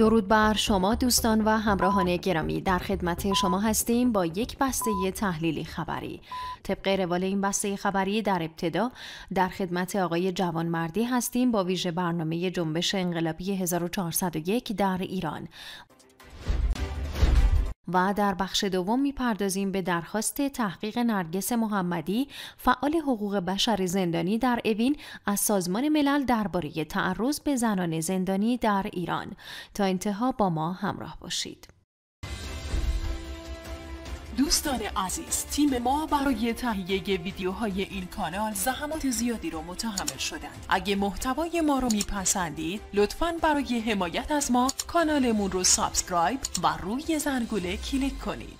درود بر شما دوستان و همراهان گرامی در خدمت شما هستیم با یک بسته تحلیلی خبری طبق روال این بسته خبری در ابتدا در خدمت آقای جوانمردی هستیم با ویژه برنامه جنبش انقلابی 1401 در ایران و در بخش دوم میپردازیم به درخواست تحقیق نرگس محمدی فعال حقوق بشر زندانی در اوین از سازمان ملل درباره تعرض به زنان زندانی در ایران تا انتها با ما همراه باشید دوستان عزیز تیم ما برای تهیه ویدیوهای این کانال زحمات زیادی رو متحمل شدند اگه محتوای ما رو میپسندید لطفا برای حمایت از ما کانالمون رو سابسکرایب و روی زنگوله کلیک کنید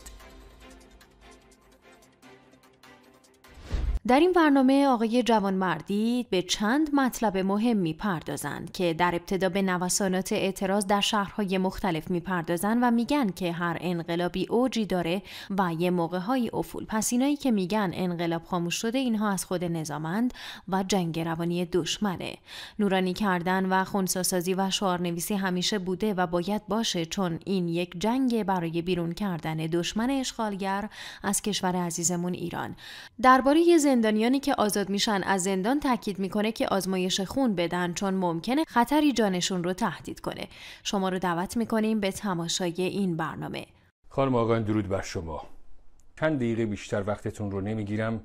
در این برنامه آقای جوانمردی به چند مطلب مهم میپردازند که در ابتدا به نوسانات اعتراض در شهرهای مختلف میپردازند و میگن که هر انقلابی اوجی داره و یه موقعهایی افول پس اینایی که میگن انقلاب خاموش شده اینها از خود نظامند و جنگ روانی دشمنه نورانی کردن و خونساسازی و شعارنویسی همیشه بوده و باید باشه چون این یک جنگ برای بیرون کردن دشمن اشغالگر از کشور عزیزمون ایران درباره زندانیانی که آزاد میشن از زندان تاکید میکنه که آزمایش خون بدن چون ممکنه خطری جانشون رو تهدید کنه شما رو دعوت میکنیم به تماشای این برنامه خانم آقایان درود بر شما چند دقیقه بیشتر وقتتون رو نمیگیرم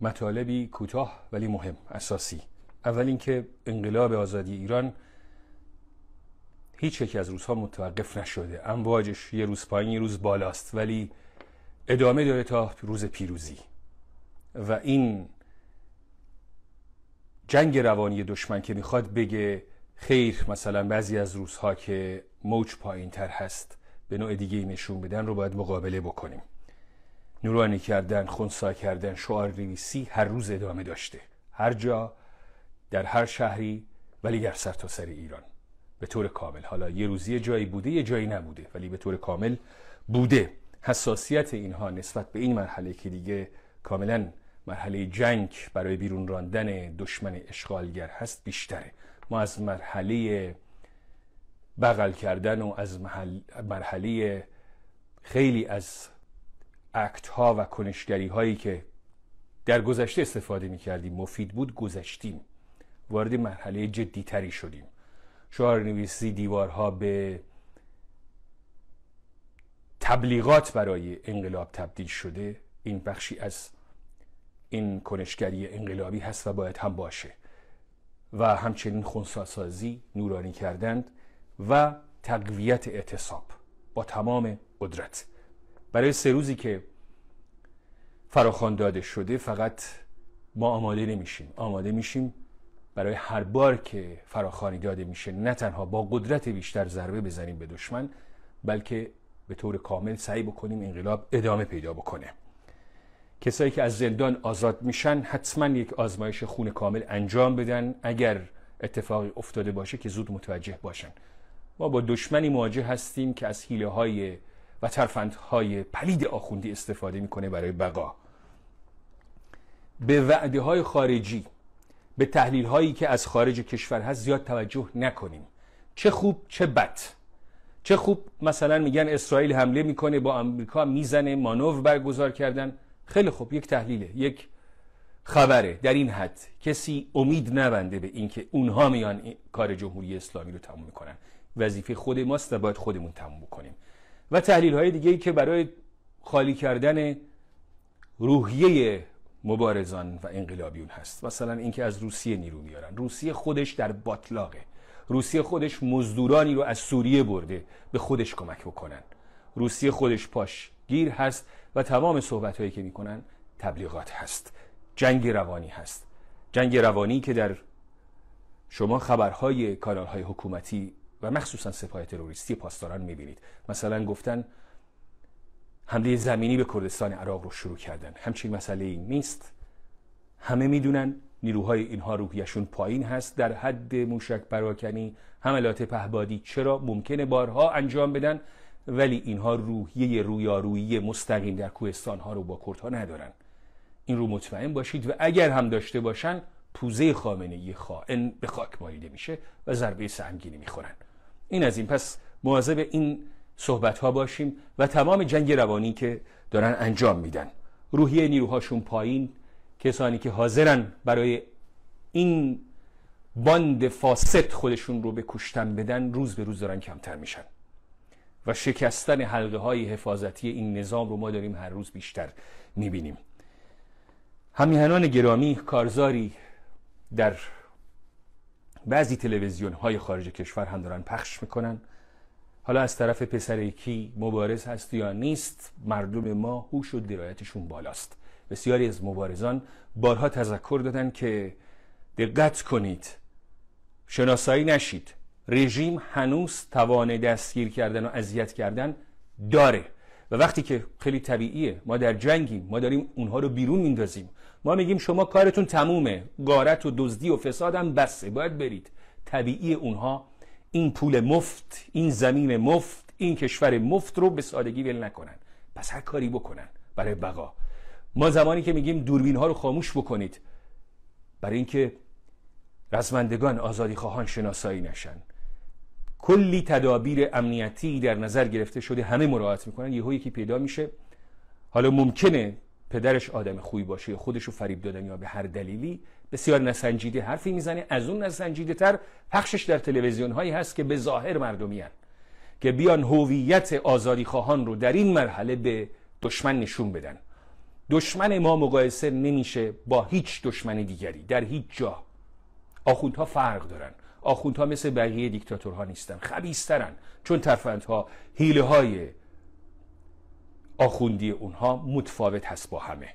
مطالبی کوتاه ولی مهم اساسی اول اینکه انقلاب آزادی ایران هیچ یکی از روزها متوقف نشده امواجش یه روز پایین یه روز بالاست ولی ادامه داره تا روز پیروزی و این جنگ روانی دشمن که میخواد بگه خیر مثلا بعضی از روزها که موج پایین تر هست به نوع دیگه نشون بدن رو باید مقابله بکنیم نورانی کردن خونسا کردن شعار نویسی هر روز ادامه داشته هر جا در هر شهری ولی در سرتاسر سر ایران به طور کامل حالا یه روزی جایی بوده یه جایی نبوده ولی به طور کامل بوده حساسیت اینها نسبت به این مرحله که دیگه کاملا مرحله جنگ برای بیرون راندن دشمن اشغالگر هست بیشتره ما از مرحله بغل کردن و از مرحله خیلی از اکت ها و کنشگری هایی که در گذشته استفاده می کردیم مفید بود گذشتیم وارد مرحله تری شدیم شعار نویسی دیوارها به تبلیغات برای انقلاب تبدیل شده این بخشی از این کنشگری انقلابی هست و باید هم باشه و همچنین خونساسازی نورانی کردند و تقویت اعتصاب با تمام قدرت برای سه روزی که فراخوان داده شده فقط ما آماده نمیشیم آماده میشیم برای هر بار که فراخوانی داده میشه نه تنها با قدرت بیشتر ضربه بزنیم به دشمن بلکه به طور کامل سعی بکنیم انقلاب ادامه پیدا بکنه کسایی که از زندان آزاد میشن حتما یک آزمایش خون کامل انجام بدن اگر اتفاقی افتاده باشه که زود متوجه باشن ما با دشمنی مواجه هستیم که از حیله های و های پلید آخوندی استفاده میکنه برای بقا به وعده های خارجی به تحلیل هایی که از خارج کشور هست زیاد توجه نکنیم چه خوب چه بد چه خوب مثلا میگن اسرائیل حمله میکنه با آمریکا میزنه مانور برگزار کردن خیلی خوب، یک تحلیله یک خبره در این حد کسی امید نبنده به اینکه اونها میان کار جمهوری اسلامی رو تموم میکنن وظیفه خود ماست و باید خودمون تموم بکنیم و تحلیل های دیگه که برای خالی کردن روحیه مبارزان و انقلابیون هست مثلا اینکه از روسیه نیرو میارن روسیه خودش در باطلاقه روسیه خودش مزدورانی رو از سوریه برده به خودش کمک بکنن روسیه خودش پاش گیر هست و تمام صحبت هایی که میکنن تبلیغات هست جنگ روانی هست جنگ روانی که در شما خبرهای کانال های حکومتی و مخصوصا سپاه تروریستی پاسداران میبینید مثلا گفتن حمله زمینی به کردستان عراق رو شروع کردن همچین مسئله این نیست همه میدونن نیروهای اینها روحیشون پایین هست در حد موشک پراکنی حملات پهبادی چرا ممکنه بارها انجام بدن ولی اینها روحیه رویارویی مستقیم در کوهستان ها رو با کردها ندارن این رو مطمئن باشید و اگر هم داشته باشن پوزه خامنه ای خائن به خاک مایده میشه و ضربه سهمگینی میخورن این از این پس مواظب این صحبت ها باشیم و تمام جنگ روانی که دارن انجام میدن روحیه نیروهاشون پایین کسانی که حاضرن برای این باند فاسد خودشون رو به کشتن بدن روز به روز دارن کمتر میشن و شکستن حلقه های حفاظتی این نظام رو ما داریم هر روز بیشتر میبینیم همیهنان گرامی کارزاری در بعضی تلویزیون های خارج کشور هم دارن پخش میکنن حالا از طرف پسر کی مبارز هست یا نیست مردم ما هوش و درایتشون بالاست بسیاری از مبارزان بارها تذکر دادن که دقت کنید شناسایی نشید رژیم هنوز توان دستگیر کردن و اذیت کردن داره و وقتی که خیلی طبیعیه ما در جنگیم ما داریم اونها رو بیرون میندازیم ما میگیم شما کارتون تمومه گارت و دزدی و فساد هم بسه باید برید طبیعی اونها این پول مفت این زمین مفت این کشور مفت رو به سادگی ول نکنن پس هر کاری بکنن برای بقا ما زمانی که میگیم دوربین ها رو خاموش بکنید برای اینکه رزمندگان آزادی خواهان شناسایی نشن کلی تدابیر امنیتی در نظر گرفته شده همه مراعات میکنن یهو یکی پیدا میشه حالا ممکنه پدرش آدم خوبی باشه خودش رو فریب دادن یا به هر دلیلی بسیار نسنجیده حرفی میزنه از اون نسنجیده تر پخشش در تلویزیون هایی هست که به ظاهر مردمی که بیان هویت آزادی خواهان رو در این مرحله به دشمن نشون بدن دشمن ما مقایسه نمیشه با هیچ دشمن دیگری در هیچ جا آخوندها فرق دارن آخوندها مثل بقیه دیکتاتورها نیستن خبیسترن چون ترفندها حیله های آخوندی اونها متفاوت هست با همه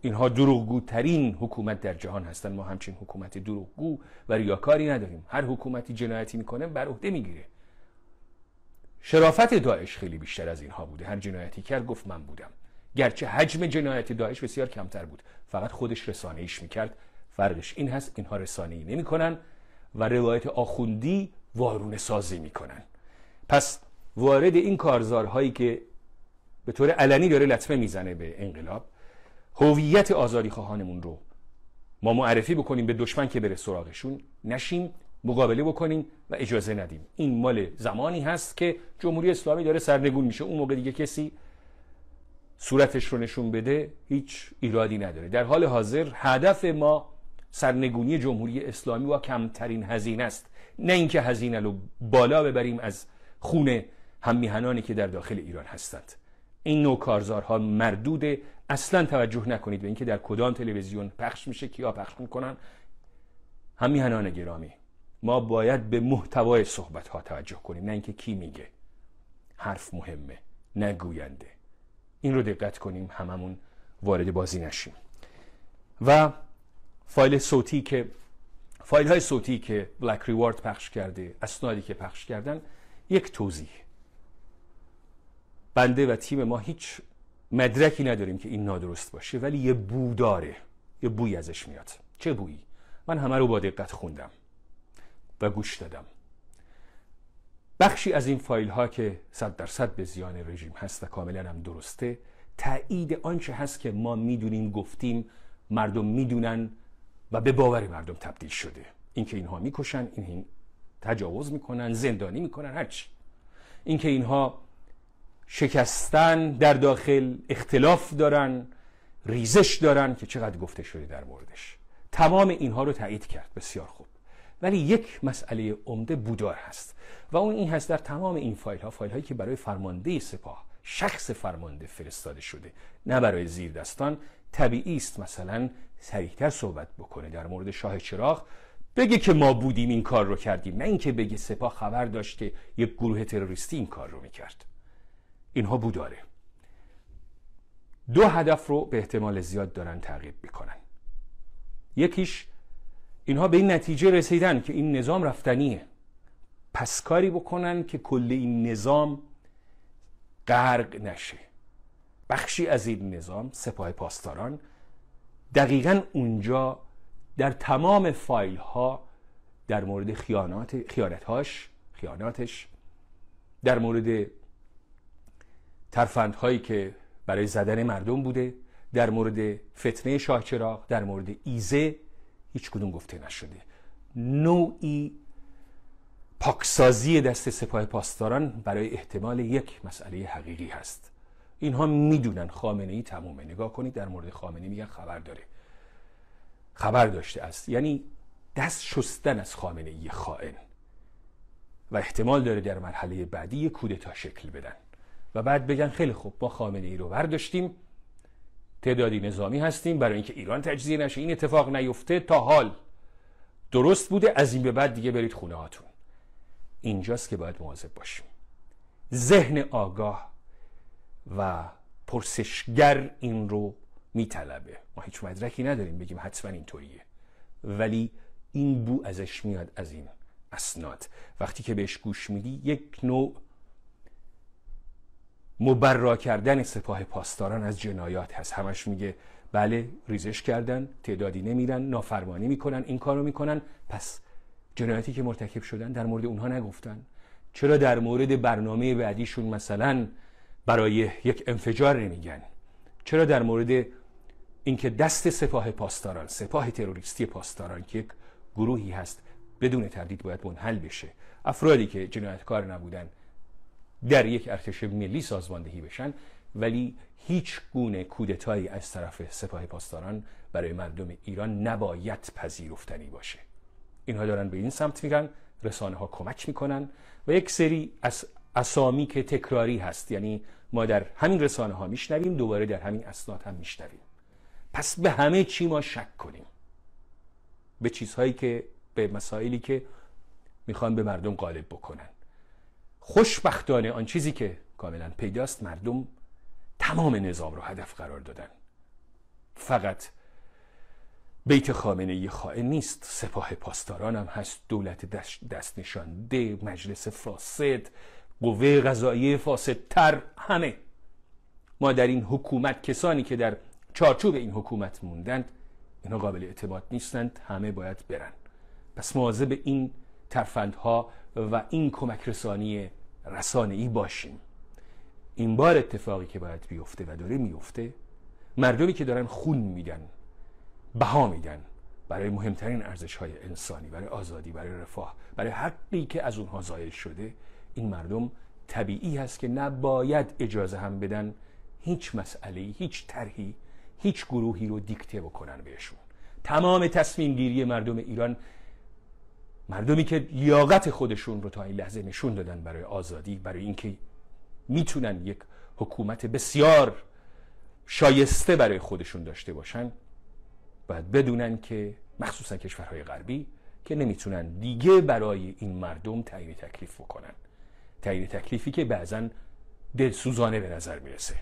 اینها دروغگوترین حکومت در جهان هستن ما همچین حکومت دروغگو و ریاکاری نداریم هر حکومتی جنایتی میکنه بر عهده میگیره شرافت داعش خیلی بیشتر از اینها بوده هر جنایتی کرد گفت من بودم گرچه حجم جنایت داعش بسیار کمتر بود فقط خودش رسانه ایش میکرد فرقش این هست اینها رسانه ای نمیکنن و روایت آخوندی وارون سازی میکنن پس وارد این کارزارهایی که به طور علنی داره لطمه میزنه به انقلاب هویت آزاری خواهانمون رو ما معرفی بکنیم به دشمن که بره سراغشون نشیم مقابله بکنیم و اجازه ندیم این مال زمانی هست که جمهوری اسلامی داره سرنگون میشه اون موقع دیگه کسی صورتش رو نشون بده هیچ ایرادی نداره در حال حاضر هدف ما سرنگونی جمهوری اسلامی با کمترین هزینه است نه اینکه هزینه رو بالا ببریم از خون هممیهنانی که در داخل ایران هستند این نوع کارزارها مردوده اصلا توجه نکنید به اینکه در کدام تلویزیون پخش میشه کیا پخش میکنن همیهنان گرامی ما باید به محتوای صحبت ها توجه کنیم نه اینکه کی میگه حرف مهمه نگوینده این رو دقت کنیم هممون وارد بازی نشیم و فایل صوتی که فایل های صوتی که بلک ریوارد پخش کرده اسنادی که پخش کردن یک توضیح بنده و تیم ما هیچ مدرکی نداریم که این نادرست باشه ولی یه بو داره یه بوی ازش میاد چه بویی من همه رو با دقت خوندم و گوش دادم بخشی از این فایل ها که صد صد به زیان رژیم هست و کاملا هم درسته تایید آنچه هست که ما میدونیم گفتیم مردم میدونن و به باور مردم تبدیل شده اینکه اینها میکشن این تجاوز میکنن زندانی میکنن هرچی اینکه اینها شکستن در داخل اختلاف دارن ریزش دارن که چقدر گفته شده در موردش تمام اینها رو تایید کرد بسیار خوب ولی یک مسئله عمده بودار هست و اون این هست در تمام این فایل ها فایل هایی که برای فرمانده سپاه شخص فرمانده فرستاده شده نه برای زیردستان طبیعی است مثلا سریحتر صحبت بکنه در مورد شاه چراغ بگه که ما بودیم این کار رو کردیم نه اینکه بگه سپاه خبر داشت که یک گروه تروریستی این کار رو میکرد اینها بوداره دو هدف رو به احتمال زیاد دارن تعقیب میکنن یکیش اینها به این نتیجه رسیدن که این نظام رفتنیه پس کاری بکنن که کل این نظام غرق نشه بخشی از این نظام سپاه پاسداران دقیقا اونجا در تمام فایل ها در مورد خیانات خیانتهاش خیاناتش در مورد هایی که برای زدن مردم بوده در مورد فتنه شاه چراغ در مورد ایزه هیچ کدوم گفته نشده نوعی پاکسازی دست سپاه پاسداران برای احتمال یک مسئله حقیقی هست اینها میدونن خامنه ای تمومه نگاه کنید در مورد خامنه میگن خبر داره خبر داشته است یعنی دست شستن از خامنه ای خائن و احتمال داره در مرحله بعدی کودتا شکل بدن و بعد بگن خیلی خوب ما خامنه ای رو برداشتیم تعدادی نظامی هستیم برای اینکه ایران تجزیه نشه این اتفاق نیفته تا حال درست بوده از این به بعد دیگه برید خونه هاتون اینجاست که باید مواظب باشیم ذهن آگاه و پرسشگر این رو میطلبه ما هیچ مدرکی نداریم بگیم حتما اینطوریه ولی این بو ازش میاد از این اسناد وقتی که بهش گوش میدی یک نوع مبرا کردن سپاه پاسداران از جنایات هست همش میگه بله ریزش کردن تعدادی نمیرن نافرمانی میکنن این کارو میکنن پس جنایتی که مرتکب شدن در مورد اونها نگفتن چرا در مورد برنامه بعدیشون مثلا برای یک انفجار نمیگن چرا در مورد اینکه دست سپاه پاسداران سپاه تروریستی پاسداران که یک گروهی هست بدون تردید باید منحل بشه افرادی که جنایتکار نبودن در یک ارتش ملی سازماندهی بشن ولی هیچ گونه کودتایی از طرف سپاه پاسداران برای مردم ایران نباید پذیرفتنی باشه اینها دارن به این سمت میگن. رسانه ها کمک میکنن و یک سری از اسامی که تکراری هست یعنی ما در همین رسانه ها میشنویم دوباره در همین اسناد هم میشنویم پس به همه چی ما شک کنیم به چیزهایی که به مسائلی که میخوان به مردم غالب بکنن خوشبختانه آن چیزی که کاملا پیداست مردم تمام نظام رو هدف قرار دادن فقط بیت خامنه ای خائن نیست سپاه پاسداران هم هست دولت دست نشانده مجلس فاسد قوه غذایی فاسدتر همه ما در این حکومت کسانی که در چارچوب این حکومت موندند اینا قابل اعتماد نیستند همه باید برن پس به این ترفندها و این کمک رسانی رسانه ای باشیم این بار اتفاقی که باید بیفته و داره میفته مردمی که دارن خون میدن بها میدن برای مهمترین ارزش های انسانی برای آزادی برای رفاه برای حقی که از اونها زایل شده این مردم طبیعی هست که نباید اجازه هم بدن هیچ مسئله هیچ طرحی هیچ گروهی رو دیکته بکنن بهشون تمام تصمیم گیری مردم ایران مردمی که لیاقت خودشون رو تا این لحظه نشون دادن برای آزادی برای اینکه میتونن یک حکومت بسیار شایسته برای خودشون داشته باشن باید بدونن که مخصوصا کشورهای غربی که نمیتونن دیگه برای این مردم تعیین تکلیف بکنن تعیین تکلیفی که بعضا دلسوزانه به نظر میرسه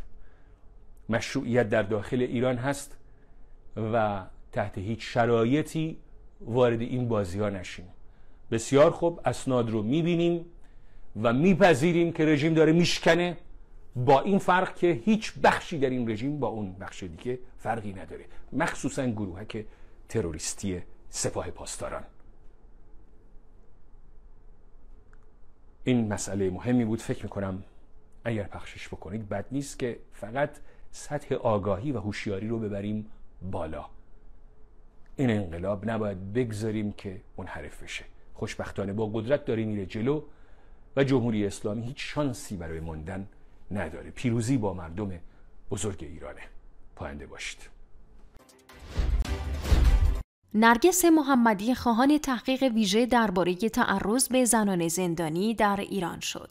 مشروعیت در داخل ایران هست و تحت هیچ شرایطی وارد این بازی ها نشیم بسیار خوب اسناد رو میبینیم و میپذیریم که رژیم داره میشکنه با این فرق که هیچ بخشی در این رژیم با اون بخش دیگه فرقی نداره مخصوصا گروهک تروریستی سپاه پاسداران این مسئله مهمی بود فکر میکنم اگر پخشش بکنید بد نیست که فقط سطح آگاهی و هوشیاری رو ببریم بالا این انقلاب نباید بگذاریم که منحرف بشه خوشبختانه با قدرت داره میره جلو و جمهوری اسلامی هیچ شانسی برای ماندن نداره پیروزی با مردم بزرگ ایرانه پاینده باشید نرگس محمدی خواهان تحقیق ویژه درباره تعرض به زنان زندانی در ایران شد.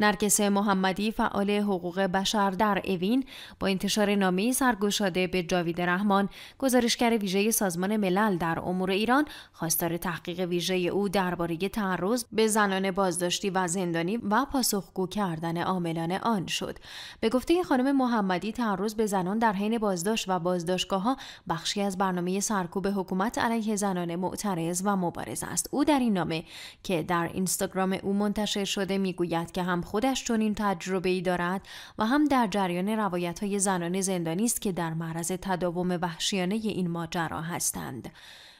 نرکس محمدی فعال حقوق بشر در اوین با انتشار نامه سرگشاده به جاوید رحمان گزارشگر ویژه سازمان ملل در امور ایران خواستار تحقیق ویژه او درباره تعرض به زنان بازداشتی و زندانی و پاسخگو کردن عاملان آن شد به گفته خانم محمدی تعرض به زنان در حین بازداشت و بازداشتگاه ها بخشی از برنامه سرکوب حکومت علیه زنان معترض و مبارز است او در این نامه که در اینستاگرام او منتشر شده میگوید که هم خودش این تجربه ای دارد و هم در جریان روایت های زنان زندانی است که در معرض تداوم وحشیانه این ماجرا هستند.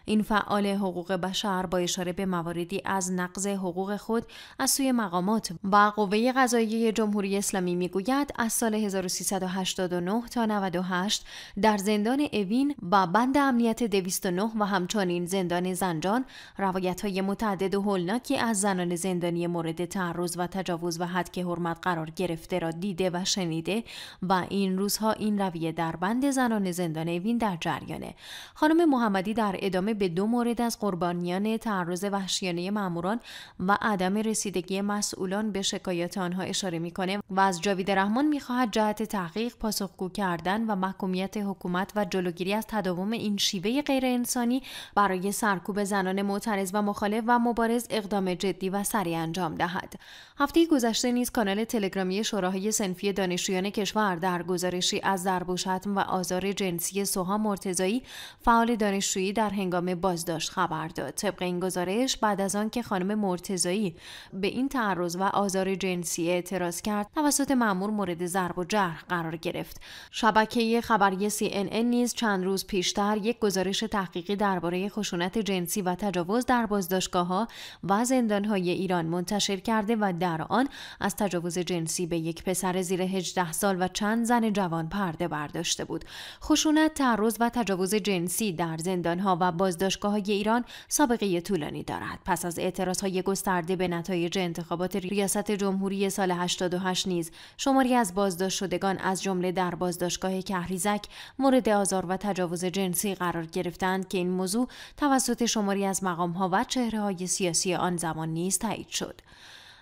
این فعال حقوق بشر با اشاره به مواردی از نقض حقوق خود از سوی مقامات و قوه قضایی جمهوری اسلامی میگوید از سال 1389 تا 98 در زندان اوین و بند امنیت 209 و همچنین زندان زنجان روایت های متعدد و هلناکی از زنان زندانی مورد تعرض و تجاوز و حد حرمت قرار گرفته را دیده و شنیده و این روزها این رویه در بند زنان زندان اوین در جریانه خانم محمدی در ادامه به دو مورد از قربانیان تعرض وحشیانه ماموران و عدم رسیدگی مسئولان به شکایات آنها اشاره میکنه و از جاوید رحمان میخواهد جهت تحقیق پاسخگو کردن و محکومیت حکومت و جلوگیری از تداوم این شیوه انسانی برای سرکوب زنان معترض و مخالف و مبارز اقدام جدی و سریع انجام دهد هفته گذشته نیز کانال تلگرامی شوراهای سنفی دانشجویان کشور در گزارشی از ضرب و شتم و آزار جنسی سوها مرتضایی فعال دانشجویی در هنگام بازداشت خبر داد طبق این گزارش بعد از آنکه خانم مرتضایی به این تعرض و آزار جنسی اعتراض کرد توسط مامور مورد ضرب و جرح قرار گرفت شبکه خبری CNN نیز چند روز پیشتر یک گزارش تحقیقی درباره خشونت جنسی و تجاوز در ها و های ایران منتشر کرده و در آن از تجاوز جنسی به یک پسر زیر 18 سال و چند زن جوان پرده برداشته بود خشونت تعرض و تجاوز جنسی در زندان‌ها و باز بازداشتگاه های ایران سابقه طولانی دارد پس از اعتراض های گسترده به نتایج انتخابات ریاست جمهوری سال 88 نیز شماری از بازداشت شدگان از جمله در بازداشتگاه کهریزک مورد آزار و تجاوز جنسی قرار گرفتند که این موضوع توسط شماری از مقام ها و چهره های سیاسی آن زمان نیز تایید شد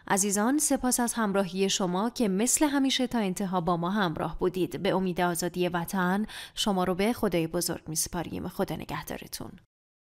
عزیزان سپاس از همراهی شما که مثل همیشه تا انتها با ما همراه بودید به امید آزادی وطن شما رو به خدای بزرگ میسپاریم خدا نگهدارتون